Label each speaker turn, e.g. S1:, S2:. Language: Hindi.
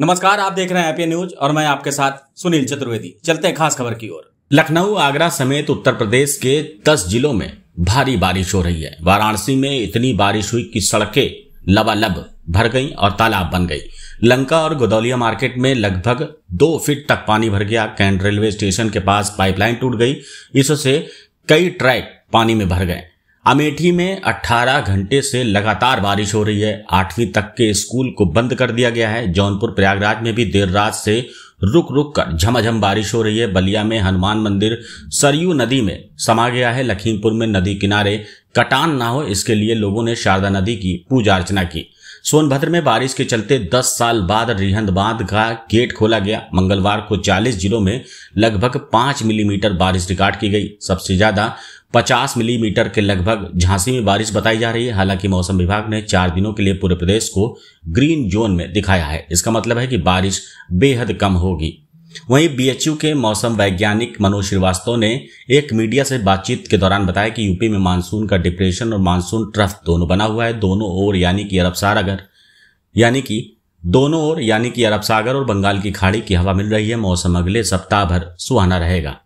S1: नमस्कार आप देख रहे हैं एपी न्यूज और मैं आपके साथ सुनील चतुर्वेदी चलते हैं खास खबर की ओर लखनऊ आगरा समेत उत्तर प्रदेश के 10 जिलों में भारी बारिश हो रही है वाराणसी में इतनी बारिश हुई कि सड़कें लबालब भर गईं और तालाब बन गई लंका और गोदौलिया मार्केट में लगभग दो फीट तक पानी भर गया कैंट रेलवे स्टेशन के पास पाइपलाइन टूट गई इससे कई ट्रैक पानी में भर गए अमेठी में 18 घंटे से लगातार बारिश हो रही है आठवीं तक के स्कूल को बंद कर दिया गया है जौनपुर प्रयागराज में भी देर रात से रुक रुक कर झमाझम बारिश हो रही है बलिया में हनुमान मंदिर सरयू नदी में समा गया है लखीमपुर में नदी किनारे कटान ना हो इसके लिए लोगों ने शारदा नदी की पूजा अर्चना की सोनभद्र में बारिश के चलते 10 साल बाद रिहंद बांध का गेट खोला गया मंगलवार को 40 जिलों में लगभग 5 मिलीमीटर बारिश रिकॉर्ड की गई सबसे ज्यादा 50 मिलीमीटर के लगभग झांसी में बारिश बताई जा रही है हालांकि मौसम विभाग ने चार दिनों के लिए पूरे प्रदेश को ग्रीन जोन में दिखाया है इसका मतलब है कि बारिश बेहद कम होगी वहीं बीएचयू के मौसम वैज्ञानिक मनोज श्रीवास्तव ने एक मीडिया से बातचीत के दौरान बताया कि यूपी में मानसून का डिप्रेशन और मानसून ट्रफ दोनों बना हुआ है दोनों ओर यानी कि अरब सागर यानी कि दोनों ओर यानी कि अरब सागर और बंगाल की खाड़ी की हवा मिल रही है मौसम अगले सप्ताह भर सुहाना रहेगा